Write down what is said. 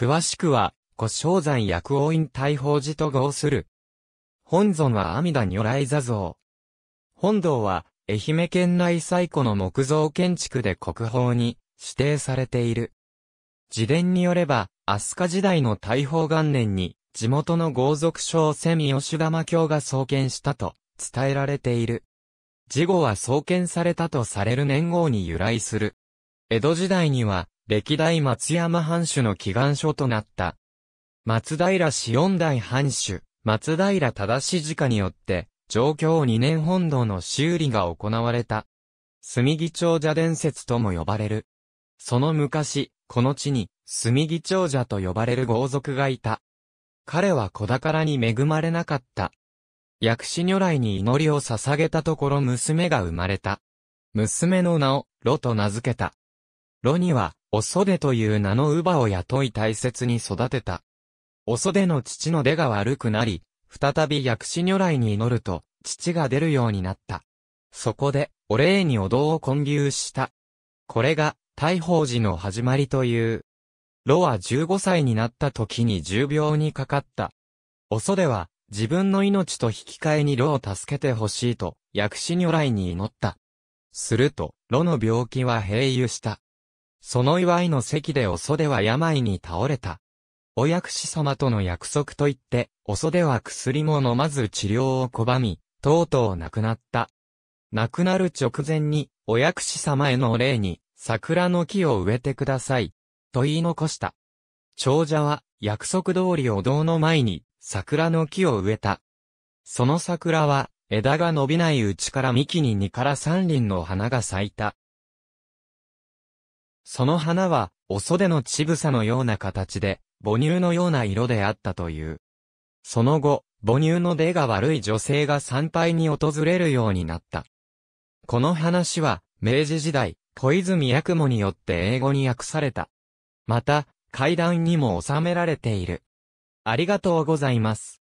詳しくは、古生山薬王院大宝寺と合する。本尊は阿弥陀如来座像。本堂は、愛媛県内最古の木造建築で国宝に指定されている。自伝によれば、飛鳥時代の大宝元年に、地元の豪族商シ吉玉教が創建したと伝えられている。事後は創建されたとされる年号に由来する。江戸時代には、歴代松山藩主の祈願書となった。松平氏四代藩主、松平忠氏直によって、上京2年本堂の修理が行われた。炭木長者伝説とも呼ばれる。その昔、この地に、墨木長者と呼ばれる豪族がいた。彼は子宝に恵まれなかった。薬師如来に祈りを捧げたところ娘が生まれた。娘の名を、ロと名付けた。ロには、お袖という名の乳母を雇い大切に育てた。お袖の父の出が悪くなり、再び薬師如来に祈ると、父が出るようになった。そこで、お礼にお堂を混流した。これが、大宝寺の始まりという。ロは15歳になった時に重病にかかった。お袖は、自分の命と引き換えにロを助けてほしいと、薬師如来に祈った。すると、ロの病気は併癒した。その祝いの席でお袖は病に倒れた。お薬師様との約束と言って、お袖は薬も飲まず治療を拒み、とうとう亡くなった。亡くなる直前に、お薬師様へのお礼に、桜の木を植えてください。と言い残した。長者は、約束通りお堂の前に、桜の木を植えた。その桜は、枝が伸びないうちから幹に2から3輪の花が咲いた。その花は、お袖の乳房のような形で、母乳のような色であったという。その後、母乳の出が悪い女性が参拝に訪れるようになった。この話は、明治時代、小泉役雲によって英語に訳された。また、階段にも収められている。ありがとうございます。